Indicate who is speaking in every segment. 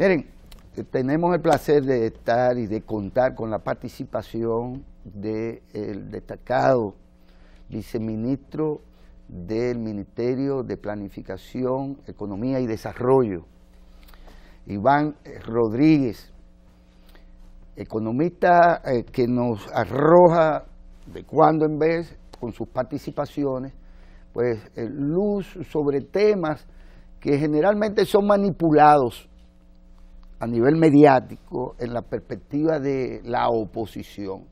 Speaker 1: Miren, eh, tenemos el placer de estar y de contar con la participación del destacado viceministro del Ministerio de Planificación, Economía y Desarrollo, Iván Rodríguez, economista eh, que nos arroja de cuando en vez con sus participaciones, pues eh, luz sobre temas que generalmente son manipulados a nivel mediático en la perspectiva de la oposición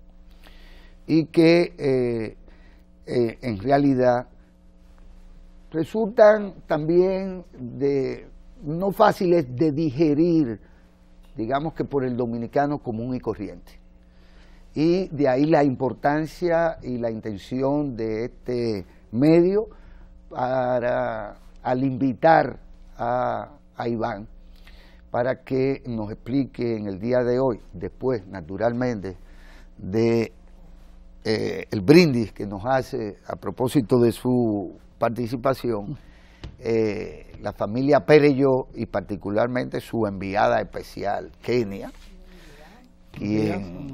Speaker 1: y que eh, eh, en realidad resultan también de no fáciles de digerir, digamos que por el dominicano común y corriente. Y de ahí la importancia y la intención de este medio para al invitar a Iván para que nos explique en el día de hoy, después, naturalmente, de eh, el brindis que nos hace a propósito de su participación, eh, la familia Pérez y particularmente su enviada especial, Kenia, quien,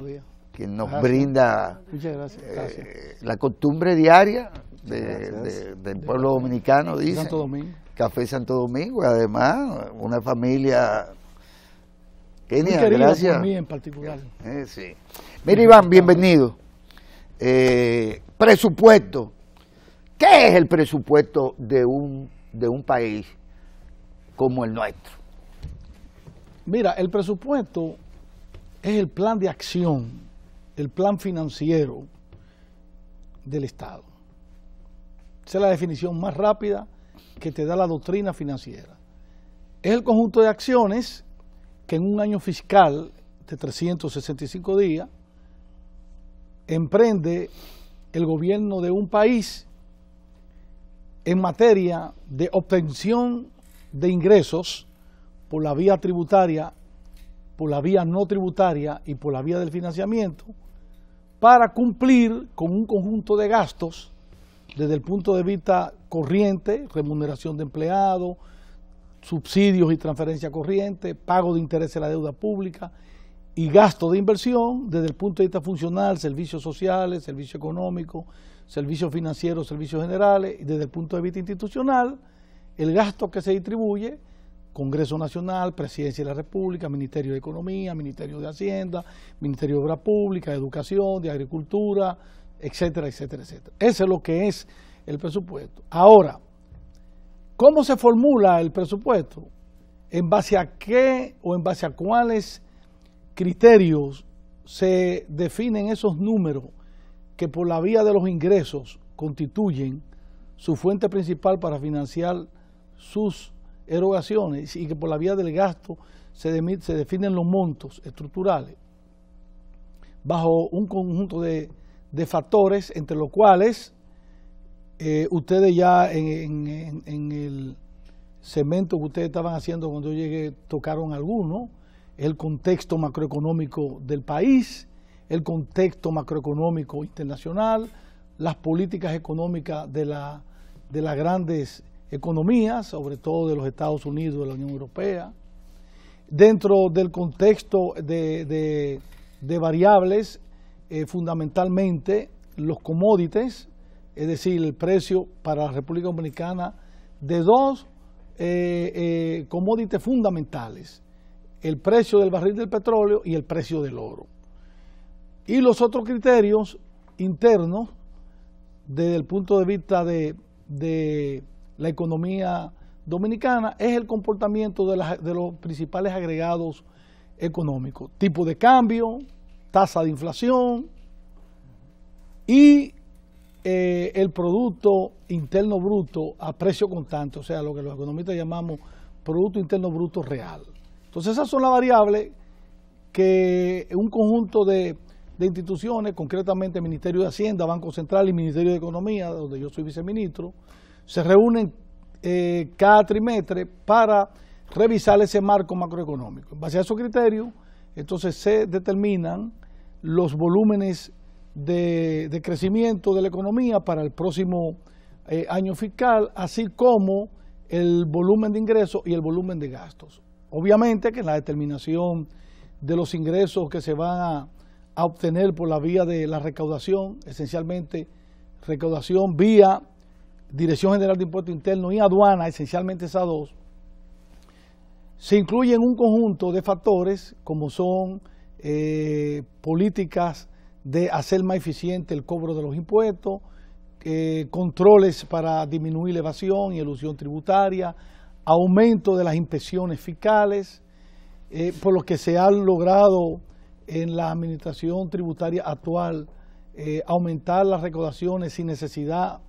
Speaker 1: nos brinda eh, la costumbre diaria del pueblo dominicano, dice. Domingo Café Santo Domingo, además, una familia Kenia, Muy gracias.
Speaker 2: en particular. Eh,
Speaker 1: Mira, Iván, bienvenido. Eh, presupuesto. ¿Qué es el presupuesto de un, de un país
Speaker 2: como el nuestro? Mira, el presupuesto es el plan de acción, el plan financiero del Estado. Esa es la definición más rápida que te da la doctrina financiera. Es el conjunto de acciones que en un año fiscal de 365 días emprende el gobierno de un país en materia de obtención de ingresos por la vía tributaria, por la vía no tributaria y por la vía del financiamiento, para cumplir con un conjunto de gastos desde el punto de vista corriente, remuneración de empleados, subsidios y transferencia corriente, pago de interés de la deuda pública y gasto de inversión desde el punto de vista funcional, servicios sociales, servicio económico, servicios financieros, servicios generales, y desde el punto de vista institucional, el gasto que se distribuye, Congreso Nacional, Presidencia de la República, Ministerio de Economía, Ministerio de Hacienda, Ministerio de Obras Públicas, Educación, de Agricultura, etcétera, etcétera, etcétera. Ese es lo que es el presupuesto. Ahora, ¿cómo se formula el presupuesto? ¿En base a qué o en base a cuáles criterios se definen esos números que por la vía de los ingresos constituyen su fuente principal para financiar sus erogaciones y que por la vía del gasto se, se definen los montos estructurales bajo un conjunto de de factores, entre los cuales eh, ustedes ya en, el cemento que ustedes estaban haciendo cuando yo llegué tocaron algunos, el contexto macroeconómico del país, el contexto macroeconómico internacional, las políticas económicas de, la, de las grandes economías, sobre todo de los Estados Unidos, de la Unión Europea, dentro del contexto de, de, de variables eh, fundamentalmente los commodities, es decir, el precio para la República Dominicana de dos eh, eh, commodities fundamentales, el precio del barril del petróleo y el precio del oro. Y los otros criterios internos, desde el punto de vista de, la economía dominicana, es el comportamiento de los principales agregados económicos, tipo de cambio, tasa de inflación y eh, el Producto Interno Bruto a precio constante, o sea, lo que los economistas llamamos Producto Interno Bruto Real. Entonces esas son las variables que un conjunto de, instituciones, concretamente el Ministerio de Hacienda, Banco Central y Ministerio de Economía, donde yo soy viceministro, se reúnen eh, cada trimestre para revisar ese marco macroeconómico. En base a esos criterios, entonces se determinan los volúmenes de, crecimiento de la economía para el próximo eh, año fiscal, así como el volumen de ingresos y el volumen de gastos. Obviamente que la determinación de los ingresos que se van a, obtener por la vía de la recaudación, esencialmente recaudación vía Dirección General de Impuesto Interno y Aduana, esencialmente esas dos, se incluyen un conjunto de factores como son eh, políticas de hacer más eficiente el cobro de los impuestos, eh, controles para disminuir la evasión y elusión tributaria, aumento de las inspecciones fiscales, eh, por lo que se ha logrado en la administración tributaria actual aumentar las recaudaciones sin necesidad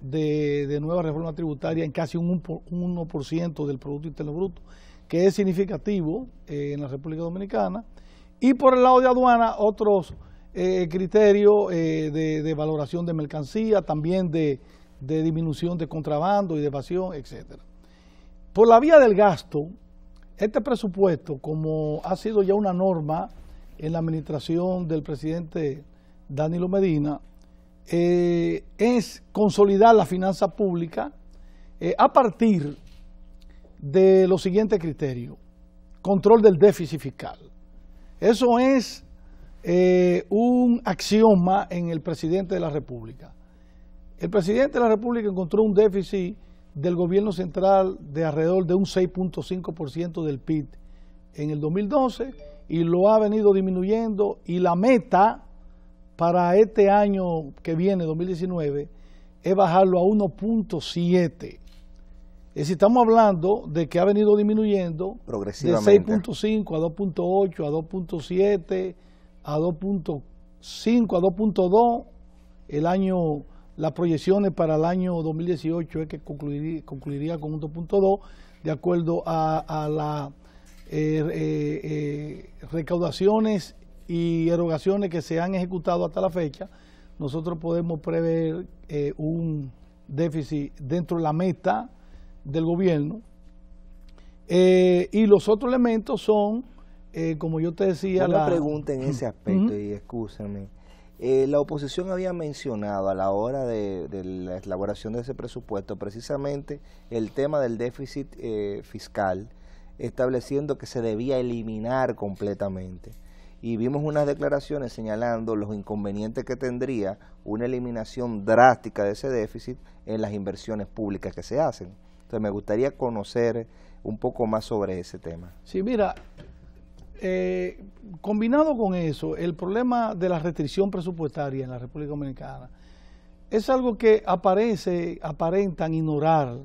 Speaker 2: de, nueva reforma tributaria en casi un, 1% del Producto Interno Bruto, que es significativo en la República Dominicana. Y por el lado de aduana, otros eh, criterios eh, de, valoración de mercancía, también de, disminución de contrabando y de evasión, etcétera. Por la vía del gasto, este presupuesto, como ha sido ya una norma en la administración del presidente Danilo Medina, eh, es consolidar la finanza pública a partir de los siguientes criterios. Control del déficit fiscal, eso es eh, un axioma en el presidente de la República. El presidente de la República encontró un déficit del gobierno central de alrededor de un 6.5% del PIB en el 2012 y lo ha venido disminuyendo y la meta para este año que viene, 2019, es bajarlo a 1.7 si estamos hablando de que ha venido disminuyendo de 6.5 a 2.8, a 2.7, a 2.5, a 2.2. El año, las proyecciones para el año 2018 es que concluiría, con un 2.2 de acuerdo a, las eh, eh, recaudaciones y erogaciones que se han ejecutado hasta la fecha. Nosotros podemos prever eh, un déficit dentro de la meta del gobierno. Eh, y los otros elementos son, eh, como yo te decía... la... pregunta en ese aspecto,
Speaker 3: y escúchame. Eh, la oposición había
Speaker 2: mencionado a la
Speaker 3: hora de, de, la elaboración de ese presupuesto precisamente el tema del déficit fiscal, estableciendo que se debía eliminar completamente y vimos unas declaraciones señalando los inconvenientes que tendría una eliminación drástica de ese déficit en las inversiones públicas que se hacen me gustaría conocer un poco más sobre ese tema.
Speaker 2: Sí, mira, eh, combinado con eso, el problema de la restricción presupuestaria en la República Dominicana es algo que aparece, aparentan ignorar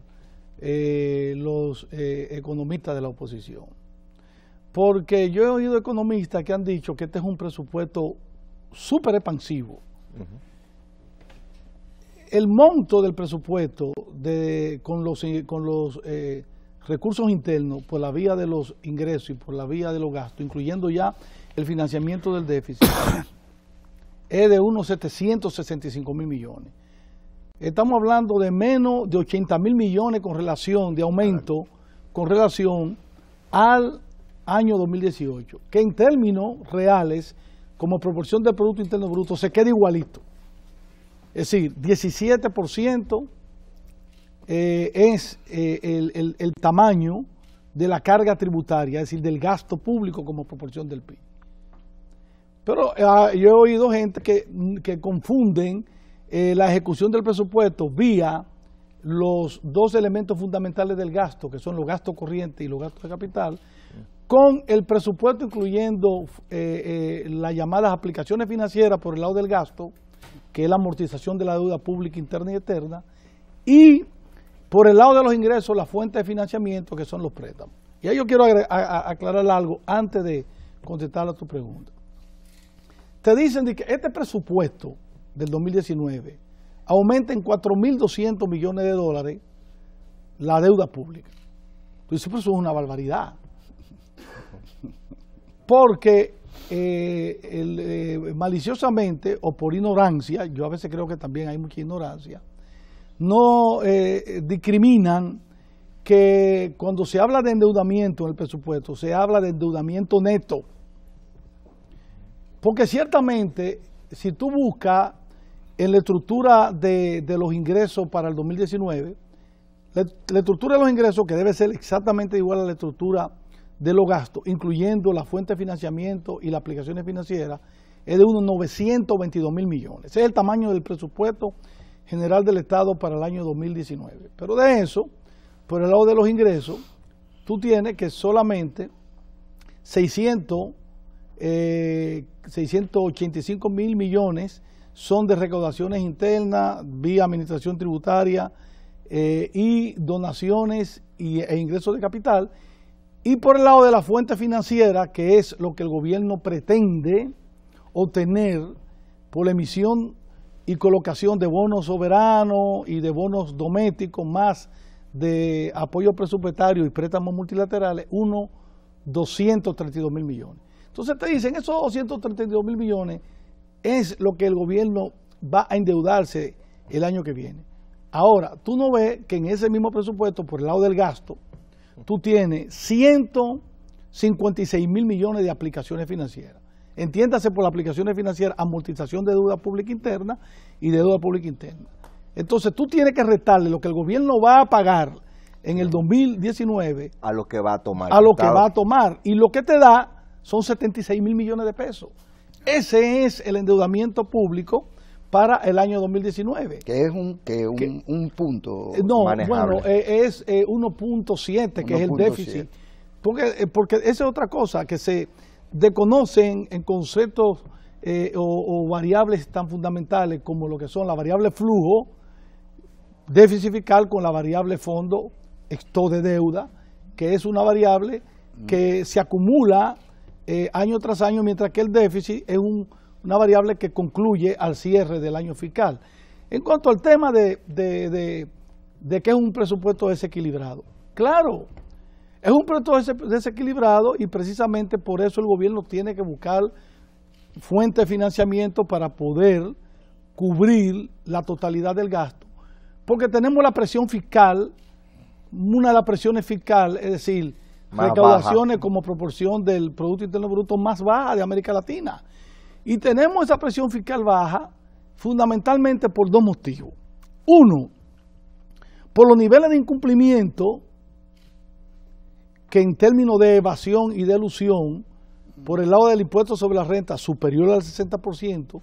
Speaker 2: eh, los eh, economistas de la oposición. Porque yo he oído economistas que han dicho que este es un presupuesto súper expansivo el monto del presupuesto de, con los, eh, con los eh, recursos internos por la vía de los ingresos y por la vía de los gastos, incluyendo ya el financiamiento del déficit, es de unos 765 mil millones. Estamos hablando de menos de 80 mil millones con relación, de aumento, con relación al año 2018, que en términos reales, como proporción del Producto Interno Bruto, se queda igualito. Es decir, 17% eh, es eh, el, tamaño de la carga tributaria, es decir, del gasto público como proporción del PIB. Pero ah, yo he oído gente que, que confunden eh, la ejecución del presupuesto vía los dos elementos fundamentales del gasto, que son los gastos corrientes y los gastos de capital, con el presupuesto incluyendo las llamadas aplicaciones financieras por el lado del gasto, que es la amortización de la deuda pública interna y eterna, y por el lado de los ingresos, la fuente de financiamiento, que son los préstamos. Y ahí yo quiero aclarar algo antes de contestar a tu pregunta. Te dicen que este presupuesto del 2019 aumenta en 4.200 millones de dólares la deuda pública. Tú eso es una barbaridad. Porque eh, eh, maliciosamente o por ignorancia, yo a veces creo que también hay mucha ignorancia, no eh, discriminan que cuando se habla de endeudamiento en el presupuesto, se habla de endeudamiento neto. Porque ciertamente, si tú buscas en la estructura de, los ingresos para el 2019, la estructura de los ingresos, que debe ser exactamente igual a la estructura de los gastos, incluyendo la fuente de financiamiento y las aplicaciones financieras, es de unos 922 mil millones. Ese es el tamaño del presupuesto general del Estado para el año 2019. Pero de eso, por el lado de los ingresos, tú tienes que solamente 600, 685 eh, mil millones son de recaudaciones internas vía administración tributaria eh, y donaciones e ingresos de capital y por el lado de la fuente financiera, que es lo que el gobierno pretende obtener por la emisión y colocación de bonos soberanos y de bonos domésticos, más de apoyo presupuestario y préstamos multilaterales, uno, 232 mil millones. Entonces te dicen, esos 232 mil millones es lo que el gobierno va a endeudarse el año que viene. Ahora, tú no ves que en ese mismo presupuesto, por el lado del gasto, tú tienes 156 mil millones de aplicaciones financieras. Entiéndase por aplicaciones financieras, amortización de deuda pública interna y de deuda pública interna. Entonces tú tienes que restarle lo que el gobierno va a pagar en el 2019 a lo que va a tomar. A lo que va a tomar. Y lo que te da son 76 mil millones de pesos. Ese es el endeudamiento público para el año 2019.
Speaker 1: Que es un, que un, un punto. Eh, no, bueno,
Speaker 2: eh, es 1.7, eh, que es el déficit. Porque, porque esa es otra cosa, que se desconocen en conceptos o, variables tan fundamentales como lo que son la variable flujo, déficit fiscal con la variable fondo, esto de deuda, que es una variable que mm. se acumula año tras año, mientras que el déficit es un una variable que concluye al cierre del año fiscal. En cuanto al tema de, que es un presupuesto desequilibrado, claro, es un presupuesto desequilibrado y precisamente por eso el gobierno tiene que buscar fuente de financiamiento para poder cubrir la totalidad del gasto, porque tenemos la presión fiscal, una de las presiones fiscal, es decir,
Speaker 3: recaudaciones
Speaker 2: como proporción del Producto Interno Bruto más baja de América Latina. Y tenemos esa presión fiscal baja fundamentalmente por dos motivos. Uno, por los niveles de incumplimiento que en términos de evasión y de elusión, por el lado del impuesto sobre la renta superior al 60%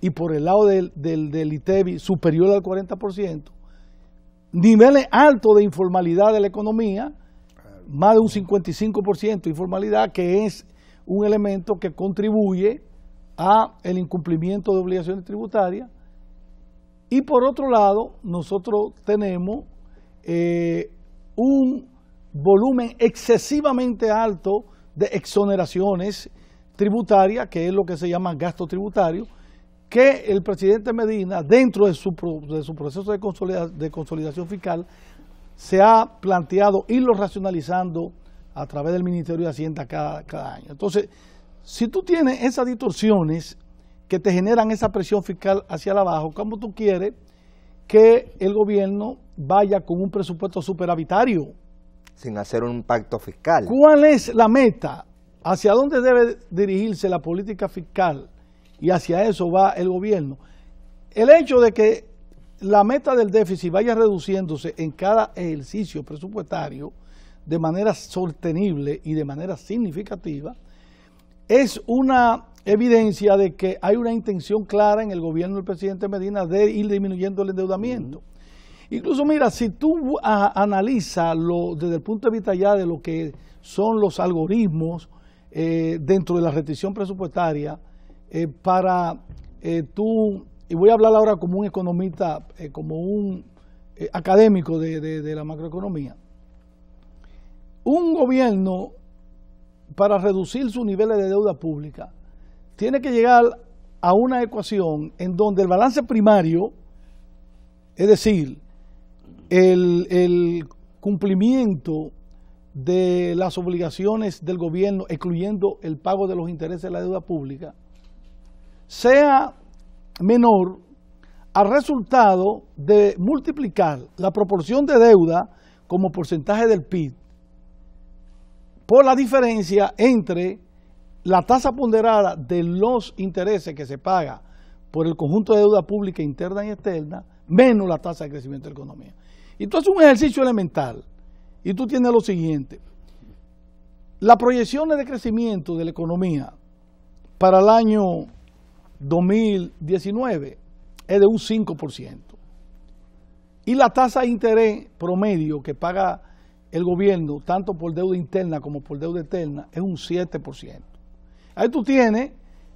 Speaker 2: y por el lado del, del, del ITEBI superior al 40%, niveles altos de informalidad de la economía, más de un 55% de informalidad, que es un elemento que contribuye a el incumplimiento de obligaciones tributarias y por otro lado nosotros tenemos eh, un volumen excesivamente alto de exoneraciones tributarias, que es lo que se llama gasto tributario, que el presidente Medina, dentro de su, de su proceso de, consolidación fiscal, se ha planteado irlo racionalizando a través del Ministerio de Hacienda cada, cada año. Entonces, si tú tienes esas distorsiones que te generan esa presión fiscal hacia abajo, ¿cómo tú quieres que el gobierno vaya con un presupuesto superavitario? Sin hacer un pacto fiscal. ¿Cuál es la meta? ¿Hacia dónde debe dirigirse la política fiscal? Y hacia eso va el gobierno. El hecho de que la meta del déficit vaya reduciéndose en cada ejercicio presupuestario de manera sostenible y de manera significativa, es una evidencia de que hay una intención clara en el gobierno del presidente Medina de ir disminuyendo el endeudamiento. Incluso, mira, si tú analizas desde el punto de vista ya de lo que son los algoritmos eh, dentro de la restricción presupuestaria, eh, para eh, tú, y voy a hablar ahora como un economista, como un académico de la macroeconomía, un gobierno para reducir sus niveles de deuda pública, tiene que llegar a una ecuación en donde el balance primario, es decir, el, cumplimiento de las obligaciones del gobierno, excluyendo el pago de los intereses de la deuda pública, sea menor al resultado de multiplicar la proporción de deuda como porcentaje del PIB por la diferencia entre la tasa ponderada de los intereses que se paga por el conjunto de deuda pública interna y externa, menos la tasa de crecimiento de la economía. Y tú haces un ejercicio elemental y tú tienes lo siguiente. Las proyecciones de crecimiento de la economía para el año 2019 es de un 5%. Y la tasa de interés promedio que paga el gobierno, tanto por deuda interna como por deuda externa, es un 7%. Ahí tú tienes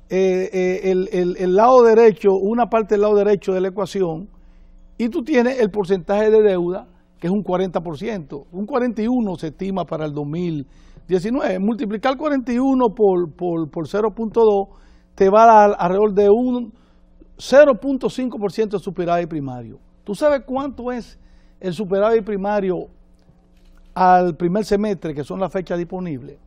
Speaker 2: eh, eh, el, lado derecho, una parte del lado derecho de la ecuación, y tú tienes el porcentaje de deuda, que es un 40%. Un 41% se estima para el 2019. Multiplicar 41 por, por, por 0.2 te va a dar alrededor de un 0.5% de superávit primario. ¿Tú sabes cuánto es el superávit primario al primer semestre, que son las fechas disponibles,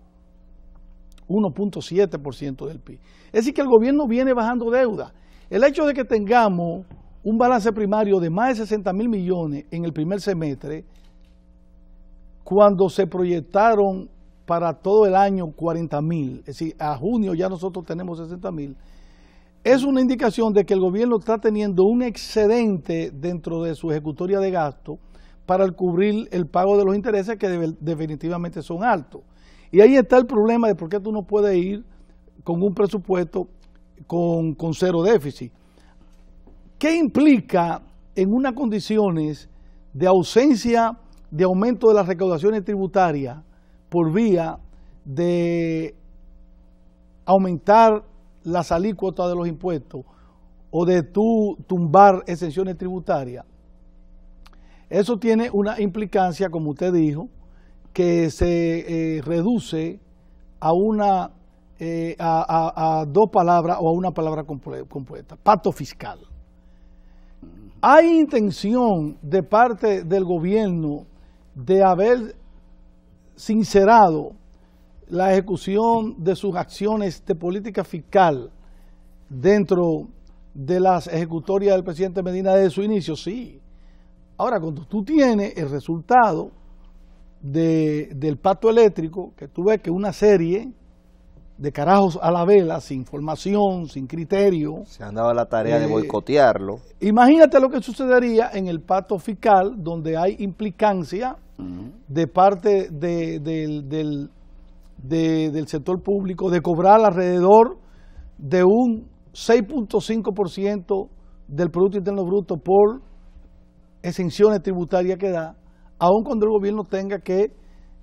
Speaker 2: 1.7% del PIB. Es decir, que el gobierno viene bajando deuda. El hecho de que tengamos un balance primario de más de 60 mil millones en el primer semestre, cuando se proyectaron para todo el año 40 mil, es decir, a junio ya nosotros tenemos 60 mil, es una indicación de que el gobierno está teniendo un excedente dentro de su ejecutoria de gasto para cubrir el pago de los intereses que definitivamente son altos. Y ahí está el problema de por qué tú no puedes ir con un presupuesto con, con cero déficit. ¿Qué implica en unas condiciones de ausencia de aumento de las recaudaciones tributarias por vía de aumentar las alícuotas de los impuestos o de tú tumbar exenciones tributarias? Eso tiene una implicancia, como usted dijo, que se eh, reduce a una eh, a, dos palabras o a una palabra compuesta. pacto fiscal. ¿Hay intención de parte del gobierno de haber sincerado la ejecución de sus acciones de política fiscal dentro de las ejecutorias del presidente Medina desde su inicio? Sí. Ahora, cuando tú tienes el resultado del pacto eléctrico, que tú ves que una serie de carajos a la vela, sin formación, sin criterio. Se han dado la tarea de eh, boicotearlo. Imagínate lo que sucedería en el pacto fiscal, donde hay implicancia de parte del, del sector público de cobrar alrededor de un 6.5% del Producto Interno Bruto por exenciones tributarias que da, aun cuando el gobierno tenga que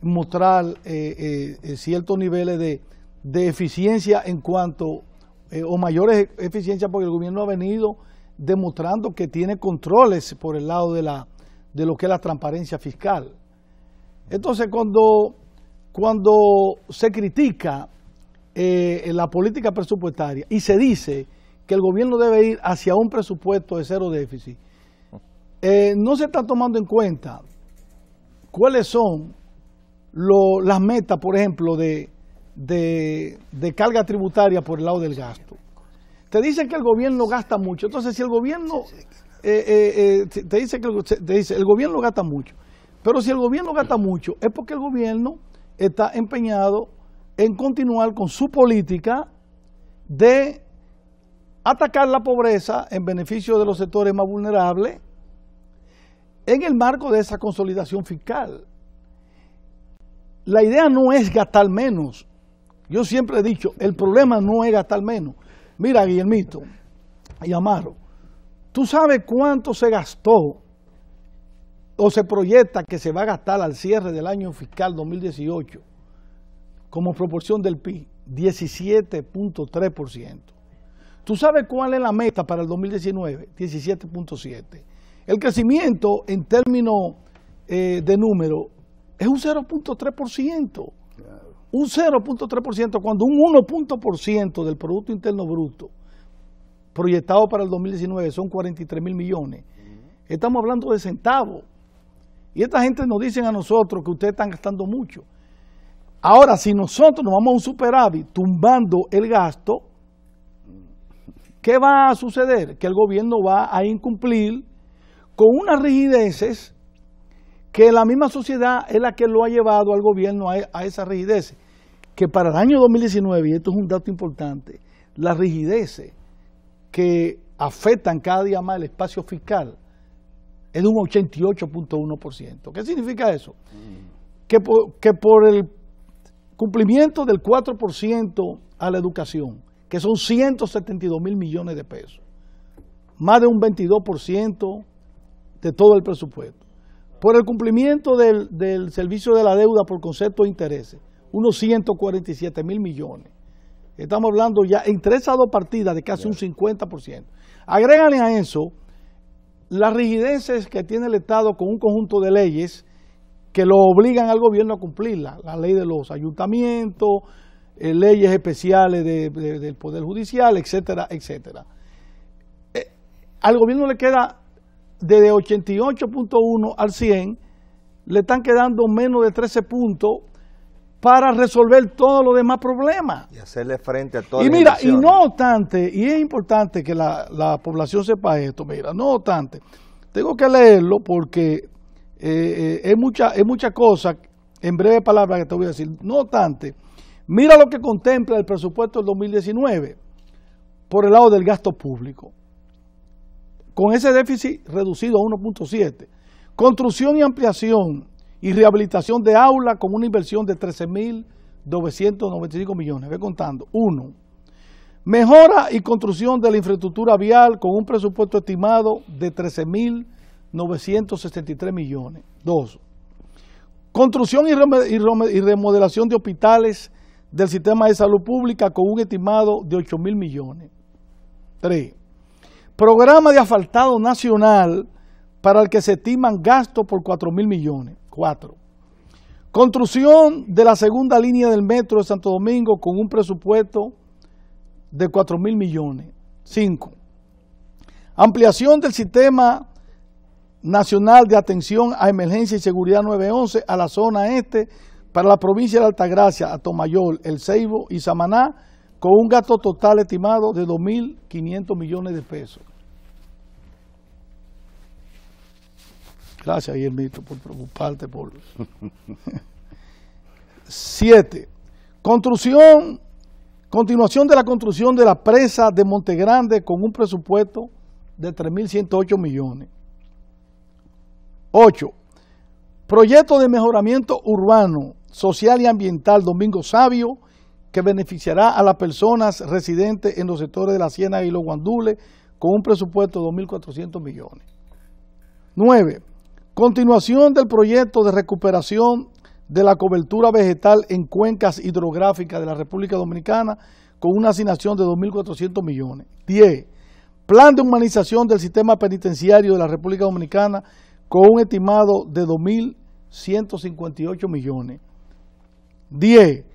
Speaker 2: mostrar eh, eh, eh, ciertos niveles de, de, eficiencia en cuanto, o mayores e, eficiencias, porque el gobierno ha venido demostrando que tiene controles por el lado de, la, de lo que es la transparencia fiscal. Entonces, cuando, cuando se critica la política presupuestaria y se dice que el gobierno debe ir hacia un presupuesto de cero déficit, eh, no se está tomando en cuenta cuáles son las metas, por ejemplo, de, carga tributaria por el lado del gasto. Te dicen que el gobierno gasta mucho. Entonces, si el gobierno eh, eh, te, dice que el gobierno gasta mucho, pero si el gobierno gasta mucho, es porque el gobierno está empeñado en continuar con su política de atacar la pobreza en beneficio de los sectores más vulnerables en el marco de esa consolidación fiscal. La idea no es gastar menos. Yo siempre he dicho, el problema no es gastar menos. Mira, Guillermito y Amaro, ¿tú sabes cuánto se gastó o se proyecta que se va a gastar al cierre del año fiscal 2018 como proporción del PIB? 17.3%. ¿Tú sabes cuál es la meta para el 2019? 17.7%. El crecimiento en términos eh, de número es un 0.3%. Un 0.3% cuando un 1.% del Producto Interno Bruto proyectado para el 2019 son 43 mil millones. Estamos hablando de centavos. Y esta gente nos dicen a nosotros que ustedes están gastando mucho. Ahora, si nosotros nos vamos a un superávit tumbando el gasto, ¿qué va a suceder? Que el gobierno va a incumplir con unas rigideces que la misma sociedad es la que lo ha llevado al gobierno a, esas rigideces. Que para el año 2019, y esto es un dato importante, las rigideces que afectan cada día más el espacio fiscal es de un 88.1%. ¿Qué significa eso? Mm. Que que por el cumplimiento del 4% a la educación, que son 172 mil millones de pesos, más de un 22% de todo el presupuesto. Por el cumplimiento del, servicio de la deuda por concepto de intereses, unos 147 mil millones. Estamos hablando ya en entre a dos partidas de casi un 50%. Agrégale a eso las rigideces que tiene el Estado con un conjunto de leyes que lo obligan al gobierno a cumplirla. La ley de los ayuntamientos, eh, leyes especiales del Poder Judicial, etcétera, etcétera. Eh, al gobierno le queda desde 88.1 al 100, le están quedando menos de 13 puntos para resolver todos los demás problemas. Y hacerle frente a todas Y mira, y no obstante, y es importante que la, población sepa esto, mira, no obstante, tengo que leerlo porque eh, eh, es mucha, es mucha cosa, en breve palabras que te voy a decir, no obstante, mira lo que contempla el presupuesto del 2019 por el lado del gasto público con ese déficit reducido a 1.7. Construcción y ampliación y rehabilitación de aulas con una inversión de 13.995 millones. Ve contando. Uno, mejora y construcción de la infraestructura vial con un presupuesto estimado de 13.963 millones. Dos, construcción y remodelación de hospitales del sistema de salud pública con un estimado de 8.000 millones. Tres, Programa de asfaltado nacional para el que se estiman gastos por 4 mil millones. 4. Construcción de la segunda línea del metro de Santo Domingo con un presupuesto de 4 mil millones. 5. Ampliación del sistema nacional de atención a emergencia y seguridad 911 a la zona este para la provincia de Altagracia, Atomayor, El Ceibo y Samaná con un gasto total estimado de 2.500 millones de pesos. Gracias, Guillermo, por preocuparte por... Siete, construcción, continuación de la construcción de la presa de Montegrande con un presupuesto de 3.108 millones. Ocho, proyecto de mejoramiento urbano, social y ambiental Domingo Sabio, que beneficiará a las personas residentes en los sectores de la Siena y los Guandules con un presupuesto de 2.400 millones. 9. Continuación del proyecto de recuperación de la cobertura vegetal en cuencas hidrográficas de la República Dominicana con una asignación de 2.400 millones. 10. Plan de humanización del sistema penitenciario de la República Dominicana con un estimado de 2.158 millones. 10.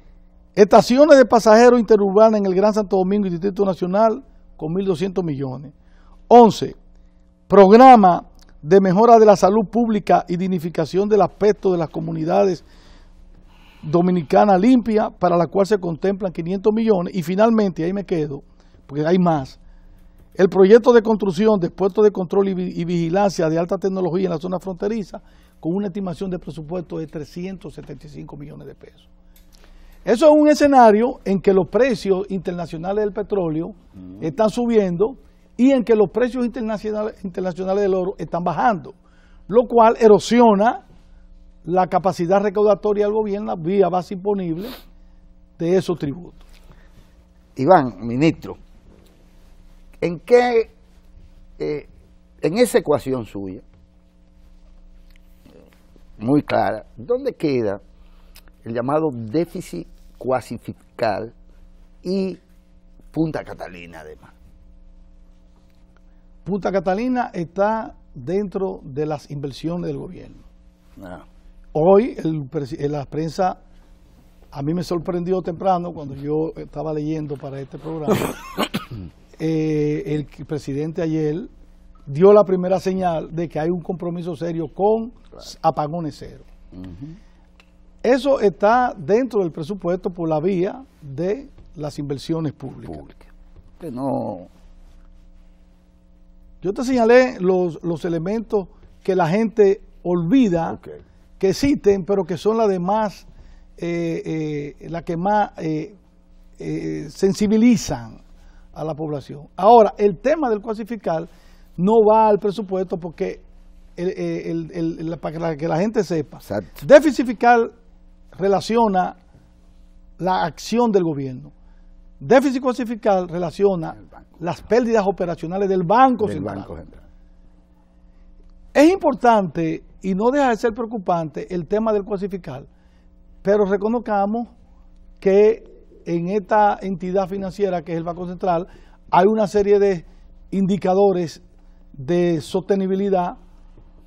Speaker 2: Estaciones de pasajeros interurbanas en el Gran Santo Domingo y Distrito Nacional con 1.200 millones. 11. Programa de mejora de la salud pública y dignificación del aspecto de las comunidades dominicanas limpias, para la cual se contemplan 500 millones. Y finalmente, ahí me quedo, porque hay más. El proyecto de construcción de puestos de control y, vigilancia de alta tecnología en la zona fronteriza, con una estimación de presupuesto de 375 millones de pesos. Eso es un escenario en que los precios internacionales del petróleo están subiendo y en que los precios internacionales, internacionales del oro están bajando, lo cual erosiona la capacidad recaudatoria del gobierno vía base imponible de esos tributos. Iván, ministro,
Speaker 1: ¿en qué, eh, en esa ecuación suya, muy clara, ¿dónde queda el llamado déficit cuasi fiscal y Punta Catalina además.
Speaker 2: Punta Catalina está dentro de las inversiones del gobierno. Ah. Hoy el, eh, la prensa, a mí me sorprendió temprano cuando yo estaba leyendo para este programa, eh, el presidente ayer dio la primera señal de que hay un compromiso serio con apagones cero. Eso está dentro del presupuesto por la vía de las inversiones públicas. Que no. Yo te señalé los, elementos que la gente olvida, que existen, pero que son las demás más, eh, eh, la que más eh, sensibilizan a la población. Ahora, el tema del cuasifical no va al presupuesto porque para que la gente sepa, déficit fiscal relaciona la acción del gobierno. Déficit fiscal relaciona las pérdidas operacionales del Banco Central. Es importante y no deja de ser preocupante el tema del fiscal, pero reconozcamos que en esta entidad financiera que es el Banco Central hay una serie de indicadores de sostenibilidad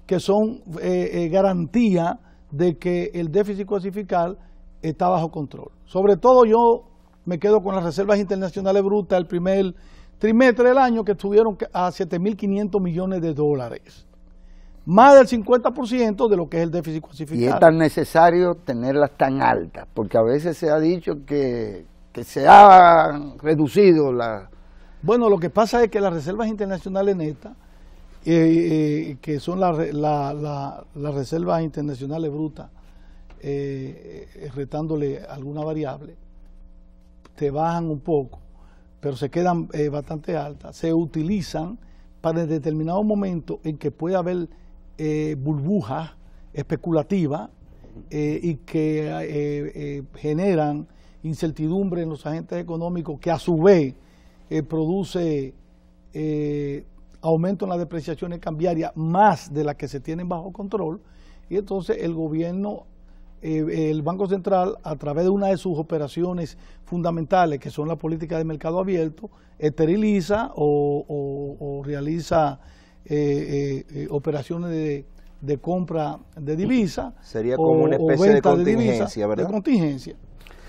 Speaker 2: que son eh, eh, garantía de que el déficit fiscal está bajo control. Sobre todo yo me quedo con las reservas internacionales brutas el primer trimestre del año que estuvieron a 7.500 millones de dólares. Más del 50% de lo que es el déficit cuasifical. Y es tan
Speaker 1: necesario tenerlas tan altas, porque a veces se ha dicho que, se ha reducido la...
Speaker 2: Bueno, lo que pasa es que las reservas internacionales netas eh, eh, que son las reservas internacionales brutas, eh, retándole alguna variable, te bajan un poco, pero se quedan bastante altas, se utilizan para en determinado momento en que puede haber burbujas especulativas y que generan incertidumbre en los agentes económicos, que a su vez produce eh, aumento en las depreciaciones cambiarias más de las que se tienen bajo control y entonces el gobierno, eh, el Banco Central, a través de una de sus operaciones fundamentales, que son la política de mercado abierto, esteriliza o, realiza eh, eh, operaciones de, compra de divisas.
Speaker 3: Sería como una especie de contingencia, ¿verdad? De
Speaker 2: contingencia.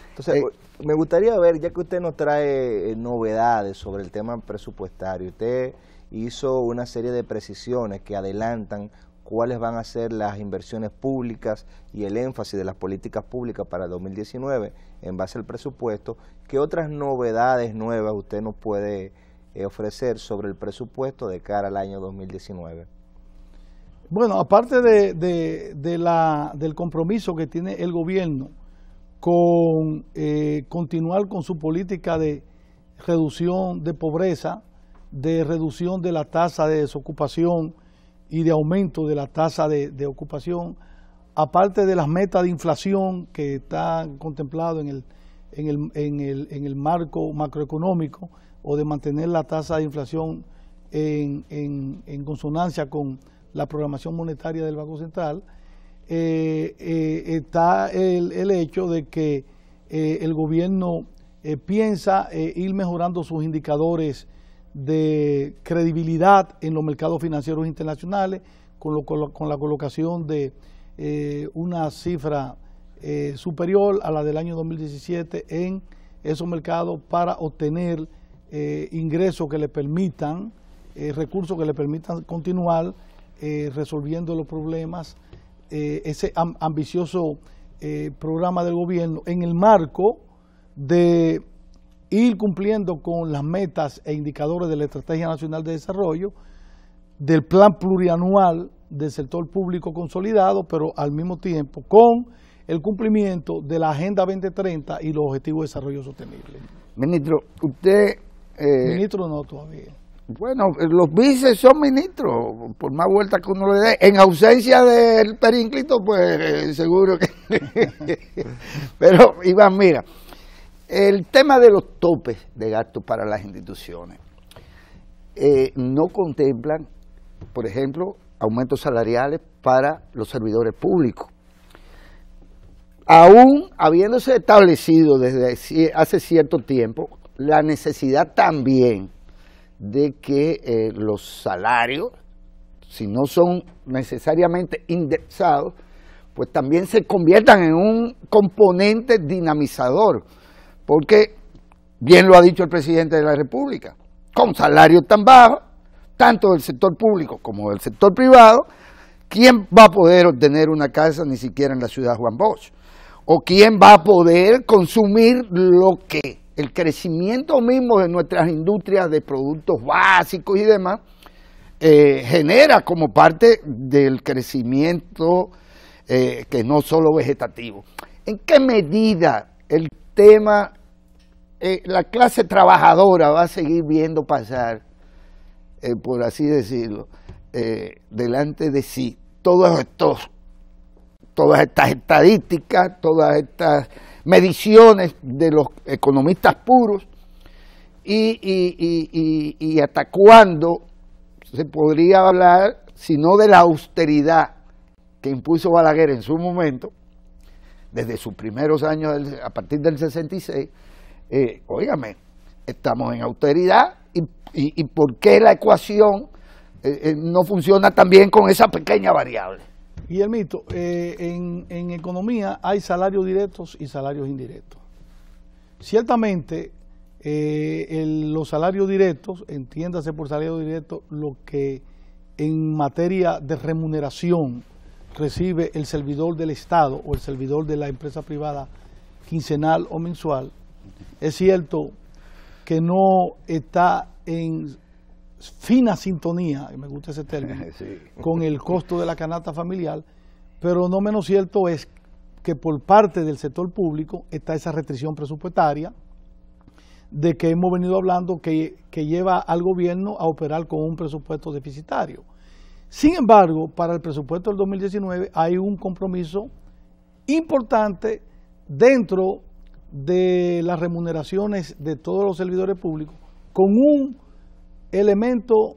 Speaker 3: Entonces, me gustaría ver, ya que usted nos trae novedades sobre el tema presupuestario, usted hizo una serie de precisiones que adelantan cuáles van a ser las inversiones públicas y el énfasis de las políticas públicas para 2019 en base al presupuesto, qué otras novedades nuevas usted nos puede eh, ofrecer sobre el presupuesto de cara al año 2019.
Speaker 2: Bueno, aparte de, de, del compromiso que tiene el gobierno con eh, continuar con su política de reducción de pobreza, de reducción de la tasa de desocupación y de aumento de la tasa de, ocupación, aparte de las metas de inflación que están contemplado en el, en, el, marco macroeconómico o de mantener la tasa de inflación en, en, consonancia con la programación monetaria del Banco Central, eh, eh, está el, hecho de que eh, el gobierno piensa ir mejorando sus indicadores de credibilidad en los mercados financieros internacionales, con, lo, con, la colocación de eh, una cifra eh, superior a la del año 2017 en esos mercados para obtener eh, ingresos que le permitan, recursos que le permitan continuar resolviendo los problemas, ese ambicioso programa del gobierno en el marco de ir cumpliendo con las metas e indicadores de la Estrategia Nacional de Desarrollo, del Plan Plurianual del Sector Público Consolidado, pero al mismo tiempo con el cumplimiento de la Agenda 2030 y los Objetivos de Desarrollo Sostenible. Ministro, usted... Eh, ministro no todavía. Bueno, eh, los vices son ministros, por más vueltas que uno
Speaker 1: le dé. En ausencia del perínclito, pues eh, seguro que... pero Iván, mira... El tema de los topes de gasto para las instituciones. Eh, no contemplan, por ejemplo, aumentos salariales para los servidores públicos. Aún habiéndose establecido desde hace cierto tiempo la necesidad también de que eh, los salarios, si no son necesariamente indexados, pues también se conviertan en un componente dinamizador porque bien lo ha dicho el presidente de la República, con salarios tan bajos, tanto del sector público como del sector privado, ¿quién va a poder obtener una casa ni siquiera en la ciudad de Juan Bosch? ¿O quién va a poder consumir lo que el crecimiento mismo de nuestras industrias de productos básicos y demás eh, genera como parte del crecimiento eh, que no solo vegetativo? ¿En qué medida el tema eh, la clase trabajadora va a seguir viendo pasar, eh, por así decirlo, eh, delante de sí estos, todas estas estadísticas, todas estas mediciones de los economistas puros y, y hasta cuándo se podría hablar, si no de la austeridad que impuso Balaguer en su momento, desde sus primeros años, a partir del 66, eh, óigame, estamos en austeridad y, por qué la ecuación eh, eh, no funciona tan bien con esa pequeña
Speaker 2: variable. Guillermito, en, economía hay salarios directos y salarios indirectos. Ciertamente, los salarios directos, entiéndase por salario directo lo que en materia de remuneración recibe el servidor del Estado o el servidor de la empresa privada quincenal o mensual, es cierto que no está en fina sintonía, me gusta ese término, con el costo de la canasta familiar, pero no menos cierto es que por parte del sector público está esa restricción presupuestaria de que hemos venido hablando que, que lleva al gobierno a operar con un presupuesto deficitario. Sin embargo, para el presupuesto del 2019 hay un compromiso importante dentro de las remuneraciones de todos los servidores públicos con un elemento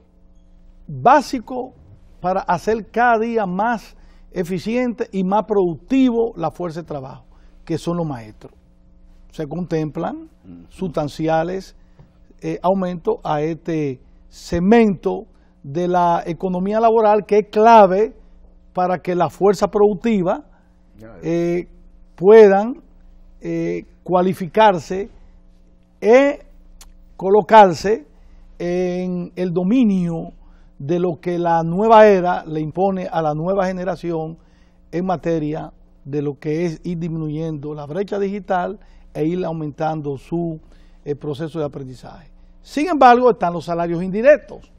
Speaker 2: básico para hacer cada día más eficiente y más productivo la fuerza de trabajo, que son los maestros. Se contemplan sustanciales eh, aumentos a este cemento de la economía laboral que es clave para que la fuerza productiva eh, puedan eh, cualificarse y colocarse en el dominio de lo que la nueva era le impone a la nueva generación en materia de lo que es ir disminuyendo la brecha digital e ir aumentando su eh, proceso de aprendizaje. Sin embargo, están los salarios indirectos,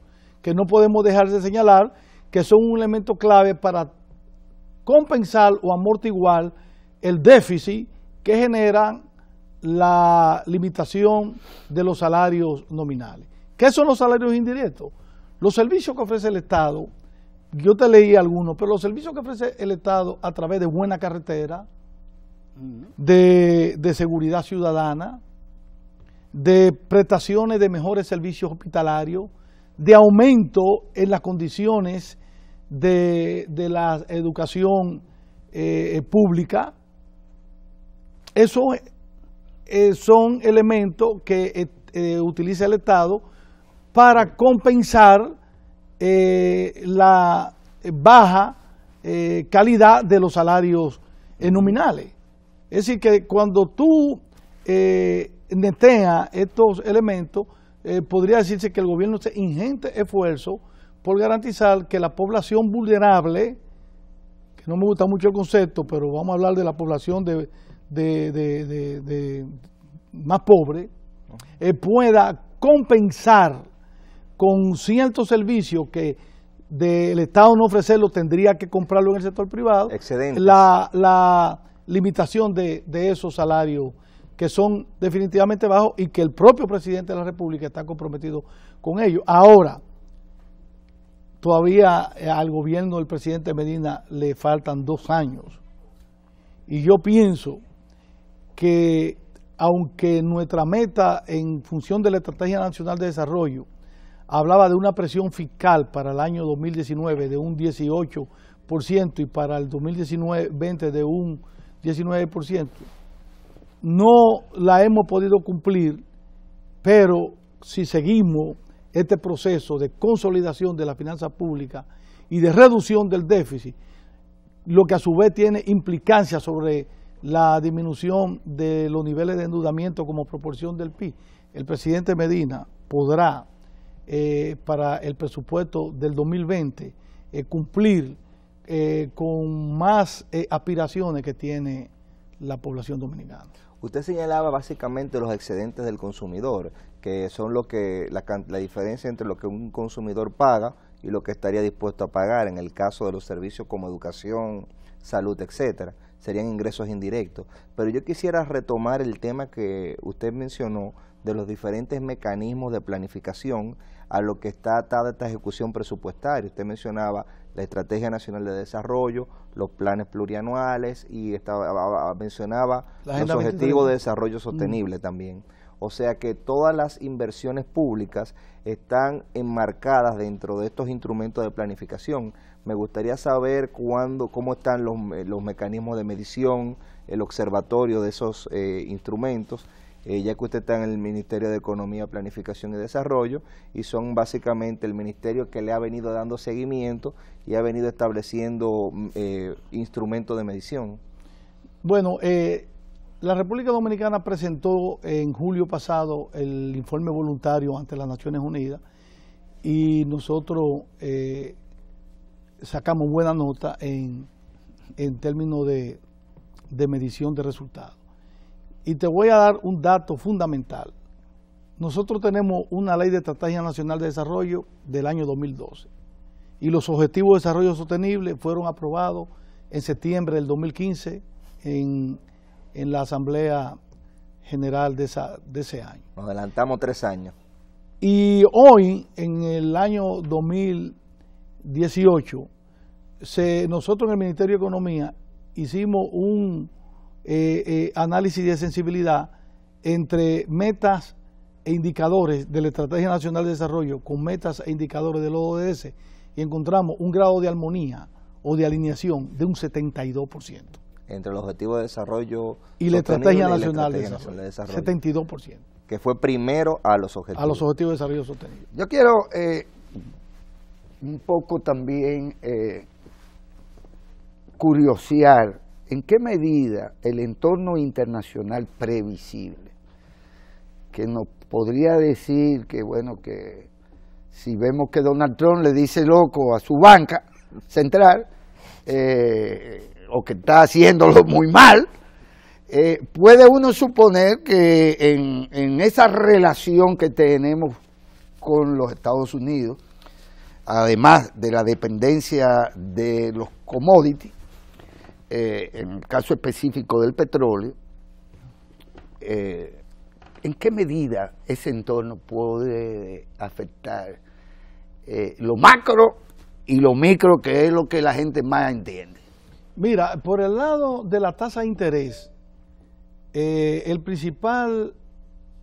Speaker 2: que no podemos dejar de señalar que son un elemento clave para compensar o amortiguar el déficit que generan la limitación de los salarios nominales. ¿Qué son los salarios indirectos? Los servicios que ofrece el Estado, yo te leí algunos, pero los servicios que ofrece el Estado a través de buena carretera, de, seguridad ciudadana, de prestaciones de mejores servicios hospitalarios, de aumento en las condiciones de, la educación eh, pública. Eso es eh, son elementos que eh, eh, utiliza el Estado para compensar la baja calidad de los salarios nominales. Es decir, que cuando tú neteas estos elementos, podría decirse que el gobierno hace ingente esfuerzo por garantizar que la población vulnerable, que no me gusta mucho el concepto, pero vamos a hablar de la población de, de, más pobre eh, pueda compensar con ciertos servicios que del Estado no ofrecerlo tendría que comprarlo en el sector privado, La, la limitación de, de esos salarios que son definitivamente bajos y que el propio presidente de la República está comprometido con ellos. Ahora, todavía eh, al gobierno del presidente Medina le faltan dos años y yo pienso que aunque nuestra meta en función de la Estrategia Nacional de Desarrollo hablaba de una presión fiscal para el año 2019 de un 18% y para el 2020 de un 19%, no la hemos podido cumplir, pero si seguimos este proceso de consolidación de la finanza pública y de reducción del déficit, lo que a su vez tiene implicancia sobre la disminución de los niveles de endeudamiento como proporción del PIB, el presidente Medina podrá eh, para el presupuesto del 2020 eh, cumplir eh, con más aspiraciones que tiene la población dominicana.
Speaker 3: Usted señalaba básicamente los excedentes del consumidor, que son lo que la, la diferencia entre lo que un consumidor paga y lo que estaría dispuesto a pagar en el caso de los servicios como educación, salud, etcétera serían ingresos indirectos. Pero yo quisiera retomar el tema que usted mencionó de los diferentes mecanismos de planificación a lo que está atada esta ejecución presupuestaria. Usted mencionaba la Estrategia Nacional de Desarrollo, los planes plurianuales y estaba, mencionaba los objetivos de desarrollo sostenible también. O sea que todas las inversiones públicas están enmarcadas dentro de estos instrumentos de planificación. Me gustaría saber cuándo, cómo están eh, los, mecanismos de medición, el observatorio de esos eh, instrumentos, eh, ya que usted está en el Ministerio de Economía, Planificación y Desarrollo, y son básicamente el ministerio que le ha venido dando seguimiento y ha venido estableciendo mm, instrumentos de medición.
Speaker 2: Bueno, la República Dominicana presentó en julio pasado el informe voluntario ante las Naciones Unidas y nosotros sacamos buena nota en, en términos de, medición de resultados. Y te voy a dar un dato fundamental. Nosotros tenemos una ley de Estrategia Nacional de Desarrollo del año 2012 y los Objetivos de Desarrollo Sostenible fueron aprobados en septiembre del 2015 en, en la Asamblea General de, ese año.
Speaker 3: Nos adelantamos tres años.
Speaker 2: Y hoy, en el año 2015, 18, nosotros en el Ministerio de Economía hicimos un eh, eh, análisis de sensibilidad entre metas e indicadores de la Estrategia Nacional de Desarrollo con metas e indicadores del ODS y encontramos un grado de armonía o de alineación de un 72%.
Speaker 3: Entre los objetivos de desarrollo y la Estrategia Nacional, de, desarrollo, 72%. Que fue primero a los objetivos. A los
Speaker 2: objetivos de desarrollo sostenible.
Speaker 1: Yo quiero... Eh, un poco también eh, curiosear en qué medida el entorno internacional previsible, que nos podría decir que, bueno, que si vemos que Donald Trump le dice loco a su banca central, eh, o que está haciéndolo muy mal, eh, puede uno suponer que en esa relación que tenemos con los Estados Unidos, además de la dependencia de los commodities, eh, en el caso específico del petróleo, eh, ¿en qué medida ese entorno puede afectar eh, lo macro y lo micro, que es lo que la
Speaker 2: gente más entiende? Mira, por el lado de la tasa de interés, el principal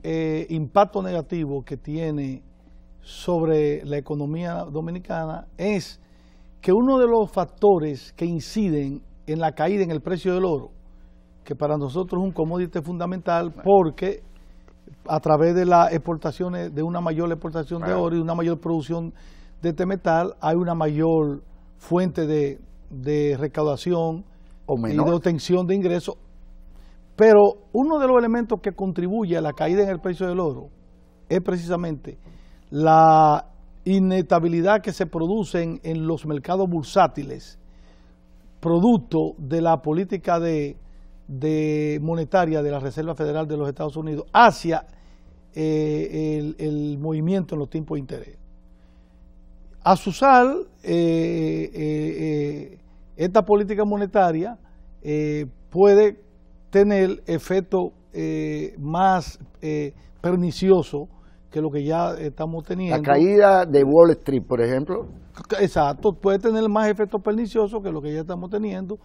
Speaker 2: impacto negativo que tiene sobre la economía dominicana es que uno de los factores que inciden en la caída en el precio del oro, que para nosotros es un commodity fundamental porque a través de las exportaciones, de una mayor exportación de oro y una mayor producción de este metal, hay una mayor fuente de, de recaudación o y de obtención de ingresos. Pero uno de los elementos que contribuye a la caída en el precio del oro es precisamente la inestabilidad que se produce en los mercados bursátiles, producto de la política de, monetaria de la Reserva Federal de los Estados Unidos hacia eh, el, movimiento en los tiempos de interés. A su sal, eh, eh, esta política monetaria puede tener efecto más pernicioso que lo que ya estamos teniendo. La caída
Speaker 1: de Wall Street, por ejemplo.
Speaker 2: Exacto, puede tener más efectos perniciosos que lo que ya estamos teniendo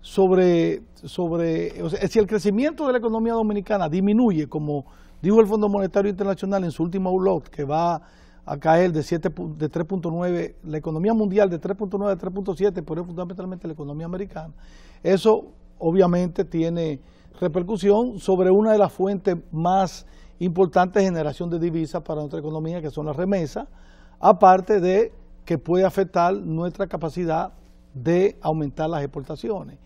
Speaker 2: sobre, sobre si el crecimiento de la economía dominicana disminuye, como dijo el Fondo Monetario Internacional en su último outlook, que va a caer de, 7, de 3.9, la economía mundial de 3.9 a 3.7, pero fundamentalmente la economía americana, eso obviamente tiene repercusión sobre una de las fuentes más importante generación de divisas para nuestra economía, que son las remesas, aparte de que puede afectar nuestra capacidad de aumentar las exportaciones.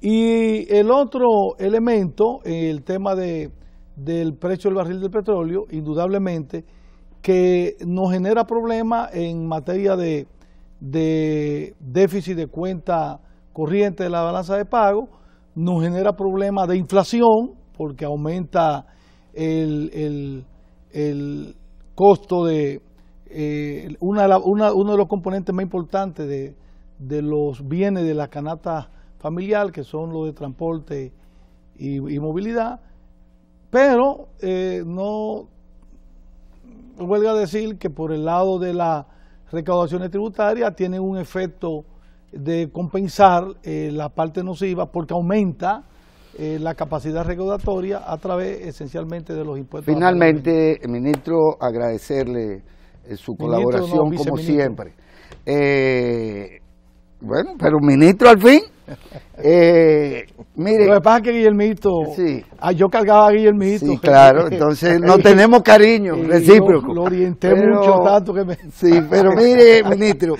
Speaker 2: Y el otro elemento, el tema de, del precio del barril del petróleo, indudablemente, que nos genera problemas en materia de, de déficit de cuenta corriente de la balanza de pago, nos genera problemas de inflación, porque aumenta el, costo de eh, una, una, uno de los componentes más importantes de, los bienes de la canasta familiar, que son los de transporte y, movilidad, pero eh, no a decir que por el lado de las recaudaciones tributarias tiene un efecto de compensar eh, la parte nociva porque aumenta eh, la capacidad recaudatoria a través esencialmente de los impuestos. Finalmente,
Speaker 1: eh, ministro, agradecerle eh, su colaboración como siempre. bueno, pero ministro al fin. Eh, mire, lo que pasa es que Guillermito, ah, yo cargaba a Guillermito. Sí, claro, entonces no tenemos cariño recíproco. Lo, orienté pero, mucho tanto
Speaker 2: que Sí, pero mire, ministro,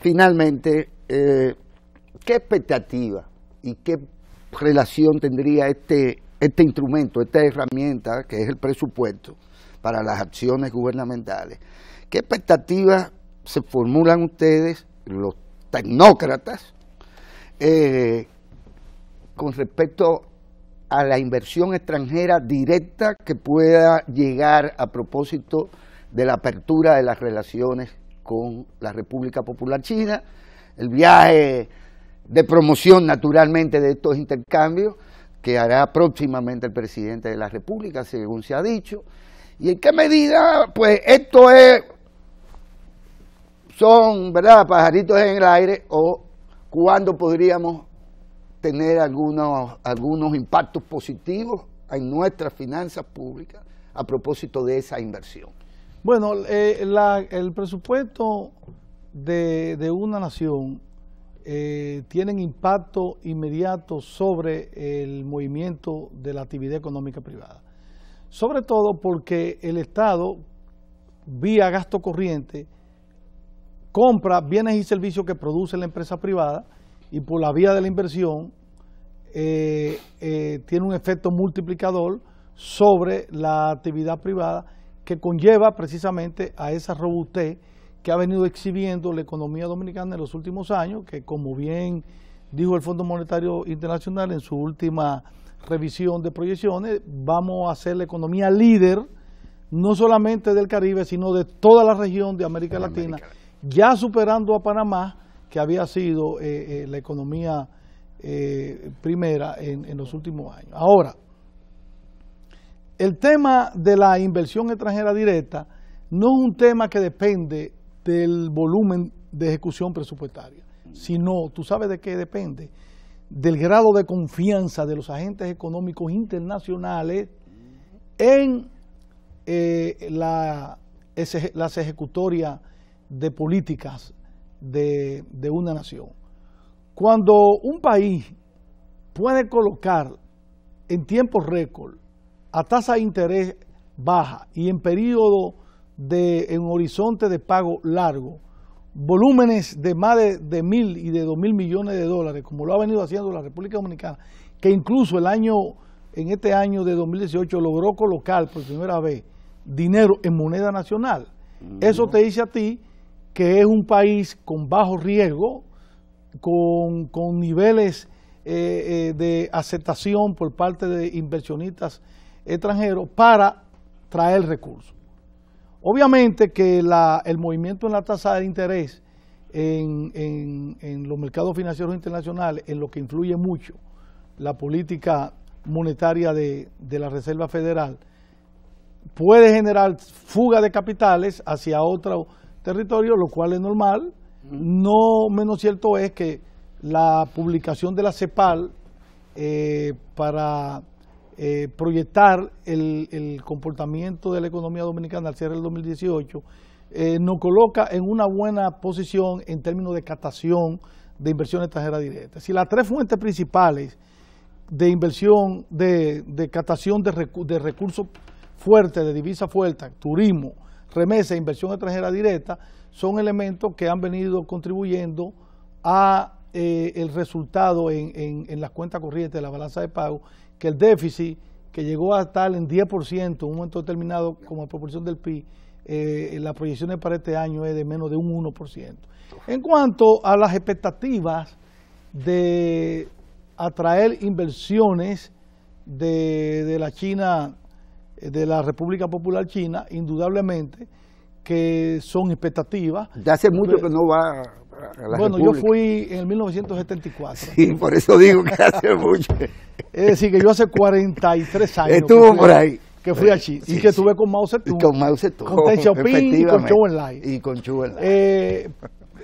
Speaker 1: finalmente, ¿qué expectativa y qué relación tendría este, este instrumento, esta herramienta que es el presupuesto para las acciones gubernamentales? ¿Qué expectativas se formulan ustedes, los tecnócratas, eh, con respecto a la inversión extranjera directa que pueda llegar a propósito de la apertura de las relaciones con la República Popular China, el viaje de promoción naturalmente de estos intercambios que hará próximamente el presidente de la República, según se ha dicho. ¿Y en qué medida? Pues esto es, son, ¿verdad?, pajaritos en el aire o cuándo podríamos tener algunos, algunos impactos positivos en nuestras finanzas públicas a propósito de esa inversión. Bueno,
Speaker 2: eh, el presupuesto de una nación eh, tienen impacto inmediato sobre el movimiento de la actividad económica privada. Sobre todo porque el Estado, vía gasto corriente, compra bienes y servicios que produce la empresa privada y por la vía de la inversión eh, eh, tiene un efecto multiplicador sobre la actividad privada que conlleva precisamente a esa robustez que ha venido exhibiendo la economía dominicana en los últimos años, que como bien dijo el Fondo Monetario Internacional en su última revisión de proyecciones, vamos a ser la economía líder no solamente del Caribe, sino de toda la región de América Latina, ya superando a Panamá, que había sido eh, eh, la economía eh, primera en, los últimos años. Ahora, el tema de la inversión extranjera directa no es un tema que depende del volumen de ejecución presupuestaria, sino, tú sabes de qué depende, del grado de confianza de los agentes económicos internacionales en eh, las ejecutorias de políticas de, de una nación. Cuando un país puede colocar en tiempo récord, a tasa de interés baja y en periodo de en horizonte de pago largo, volúmenes de más de, mil y de dos mil millones de dólares, como lo ha venido haciendo la República Dominicana, que incluso el año, en este año de 2018 logró colocar por primera vez dinero en moneda nacional. Eso te dice a ti que es un país con bajo riesgo, con, niveles eh, eh, de aceptación por parte de inversionistas extranjeros para traer recursos. Obviamente que el movimiento en la tasa de interés en, los mercados financieros internacionales, en lo que influye mucho la política monetaria de, la Reserva Federal, puede generar fuga de capitales hacia otro territorio, lo cual es normal. No menos cierto es que la publicación de la CEPAL eh, para eh, proyectar el, comportamiento de la economía dominicana al cierre del 2018 eh, nos coloca en una buena posición en términos de captación de inversión extranjera directa. Si las tres fuentes principales de inversión, de, de captación de, recursos fuertes, de divisas fuertes, turismo, remesa e inversión extranjera directa, son elementos que han venido contribuyendo a eh, el resultado en, en las cuentas corrientes de la balanza de pago que el déficit que llegó a estar en 10% en un momento determinado como proporción del PIB, eh, las proyecciones para este año es de menos de un 1%. En cuanto a las expectativas de atraer inversiones de, de la China, eh, de la República Popular China, indudablemente que son expectativas. Ya hace mucho que no va bueno, yo fui en el 1974. Sí, por eso digo que hace mucho. es decir, que yo hace 43 años. Estuvo por ahí. Que fui allí y que estuve con Mao Zedong. Y con Mao Zedong. Con Deng Xiaoping y con Chou Enlai. Y con Chou Enlai. Eh,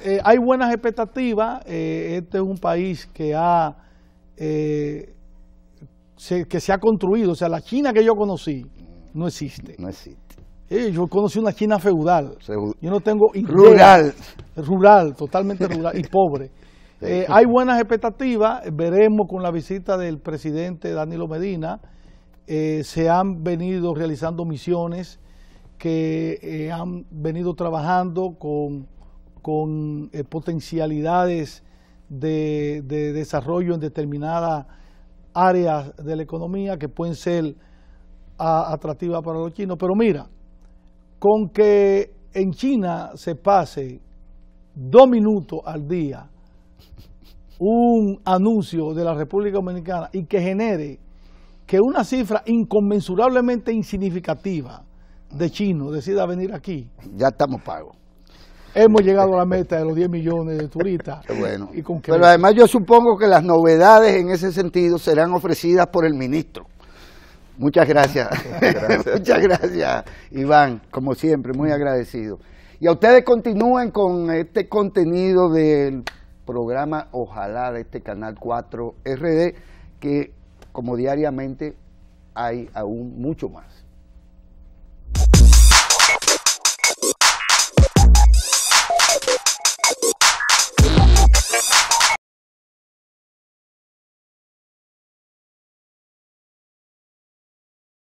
Speaker 2: eh, hay buenas expectativas. Eh, este es un país que ha que se ha construido. O sea, la China que yo conocí no existe. No existe yo conocí una China feudal. Yo no tengo Rural. Rural, totalmente rural y pobre. Eh, hay buenas expectativas, veremos con la visita del presidente Danilo Medina, eh, se han venido realizando misiones que eh, han venido trabajando con, potencialidades de, desarrollo en determinadas áreas de la economía que pueden ser ah, atractivas para los chinos. Pero mira, con que en China se pase dos minutos al día un anuncio de la República Dominicana y que genere que una cifra inconmensurablemente insignificativa de chinos decida venir aquí. Ya estamos pagos. Hemos llegado a la meta de los 10 millones de turistas. bueno. Pero además
Speaker 1: yo supongo que las novedades en ese sentido serán ofrecidas por el ministro. Muchas gracias. Muchas gracias, Iván, como siempre, muy agradecido. Y a ustedes continúen con este contenido del programa Ojalá de este canal 4 RD, que como diariamente hay aún mucho más.